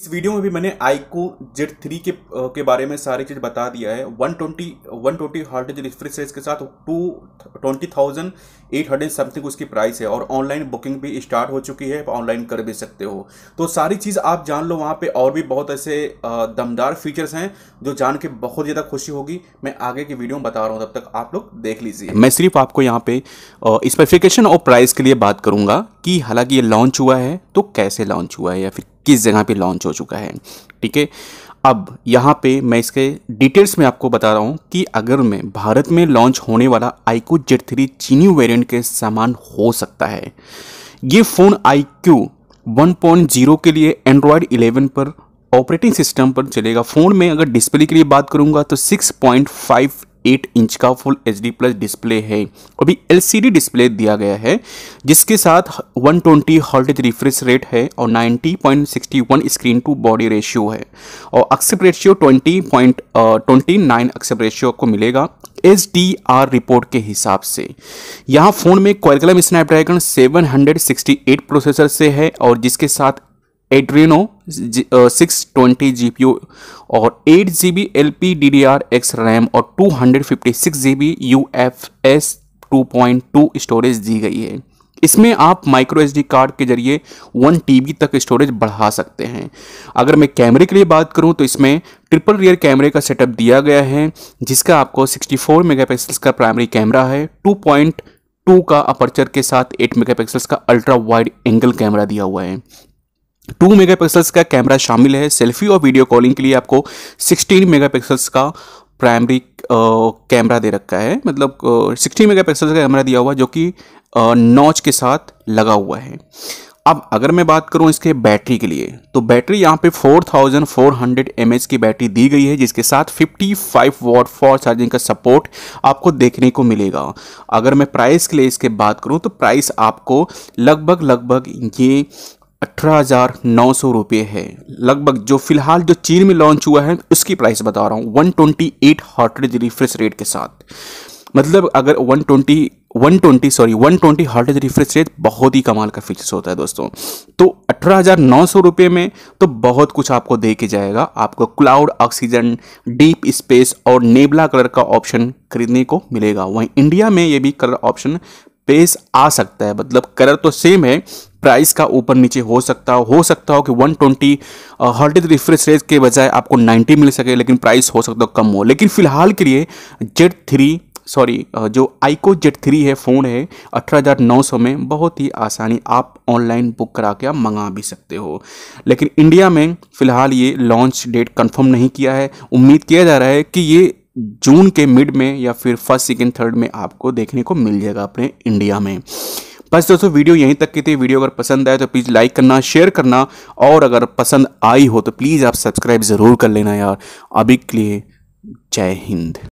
इस वीडियो में भी मैंने आईको जेड थ्री के के बारे में सारी चीज़ बता दिया है 120 120 हार्टेज रिफ्रेश रेस के साथ two twenty thousand eight hundred something उसकी प्राइस है और ऑनलाइन बुकिंग भी स्टार्ट हो चुकी है ऑनलाइन कर भी सकते हो तो सारी चीज़ आप जान लो वहाँ पे और भी बहुत ऐसे दमदार फीचर्स हैं जो जान के बहुत ज़्यादा खुशी होगी मैं आगे की वीडियो में बता रहा हूँ तब तक आप लोग देख लीजिए मैं सिर्फ आपको यहाँ पे स्पेसिफिकेशन और प्राइस के लिए बात करूँगा कि हालांकि ये लॉन्च हुआ है तो कैसे लॉन्च हुआ है या फिर किस जगह पे लॉन्च हो चुका है ठीक है अब यहाँ पे मैं इसके डिटेल्स में आपको बता रहा हूँ कि अगर मैं भारत में लॉन्च होने वाला आईक्यू जेड थ्री चीनी वेरियंट के समान हो सकता है ये फ़ोन आईक्यू 1.0 के लिए एंड्रॉयड 11 पर ऑपरेटिंग सिस्टम पर चलेगा फ़ोन में अगर डिस्प्ले के लिए बात करूँगा तो 6.5 8 इंच का full H D plus display है अभी एलसीडी डिस्प्ले दिया गया है जिसके साथ 120 ट्वेंटी हॉल्टेज रिफ्रेश रेट है और 90.61 स्क्रीन टू बॉडी रेशियो है और अक्सेप रेशियो 20 पॉइंट ट्वेंटी नाइन अक्सेप रेशियो को मिलेगा एच डी आर रिपोर्ट के हिसाब से यहाँ फ़ोन में क्वालकलम स्नैपड्रैगन 768 प्रोसेसर से है और जिसके साथ Adreno six twenty G P और eight G B L P D D R X RAM और two hundred fifty six G B U F S two point two storage दी गई है इसमें आप माइक्रो एच कार्ड के जरिए one T तक स्टोरेज बढ़ा सकते हैं अगर मैं कैमरे के लिए बात करूं तो इसमें ट्रिपल रियर कैमरे का सेटअप दिया गया है जिसका आपको 64 मेगापिक्सल्स का प्राइमरी कैमरा है 2.2 का अपर्चर के साथ 8 मेगापिक्सल्स का अल्ट्रा वाइड एंगल कैमरा दिया हुआ है टू मेगापिक्सल्स का कैमरा शामिल है सेल्फी और वीडियो कॉलिंग के लिए आपको सिक्सटीन मेगापिक्सल्स का प्राइमरी कैमरा दे रखा है मतलब सिक्सटीन मेगा का कैमरा दिया हुआ जो कि नॉच के साथ लगा हुआ है अब अगर मैं बात करूं इसके बैटरी के लिए तो बैटरी यहाँ पे 4400 एमएच की बैटरी दी गई है जिसके साथ 55 वॉट फॉर चार्जिंग का सपोर्ट आपको देखने को मिलेगा अगर मैं प्राइस के लिए इसके बात करूं तो प्राइस आपको लगभग लगभग ये अठारह रुपये है लगभग जो फिलहाल जो चीन में लॉन्च हुआ है उसकी प्राइस बता रहा हूँ 128 ट्वेंटी एट हॉटरेज रिफ्रेश रेट के साथ मतलब अगर 120 120 सॉरी 120 ट्वेंटी हॉटरेज रिफ्रेश रेट बहुत ही कमाल का फीचर्स होता है दोस्तों तो अठारह हज़ार नौ सौ रुपये में तो बहुत कुछ आपको दे के जाएगा आपको क्लाउड ऑक्सीजन डीप स्पेस और नेबला कलर का ऑप्शन खरीदने को मिलेगा वहीं इंडिया में ये भी कलर ऑप्शन पेश आ सकता है मतलब कलर तो सेम है प्राइस का ऊपर नीचे हो सकता हो हो सकता हो कि 120 ट्वेंटी हर्टेज रिफ्रेश रेट के बजाय आपको 90 मिल सके लेकिन प्राइस हो सकता हो कम हो लेकिन फिलहाल के लिए जेड थ्री सॉरी जो आइको जेड थ्री है फ़ोन है अठारह हज़ार नौ सौ में बहुत ही आसानी आप ऑनलाइन बुक करा के आप मंगा भी सकते हो लेकिन इंडिया में फ़िलहाल ये लॉन्च डेट कंफर्म नहीं किया है उम्मीद किया जा रहा है कि ये जून के मिड में या फिर फर्स्ट सेकेंड थर्ड में आपको देखने को मिल जाएगा अपने इंडिया में बस दोस्तों वीडियो यहीं तक की थी वीडियो अगर पसंद आए तो प्लीज़ लाइक करना शेयर करना और अगर पसंद आई हो तो प्लीज़ आप सब्सक्राइब ज़रूर कर लेना यार अभी के लिए जय हिंद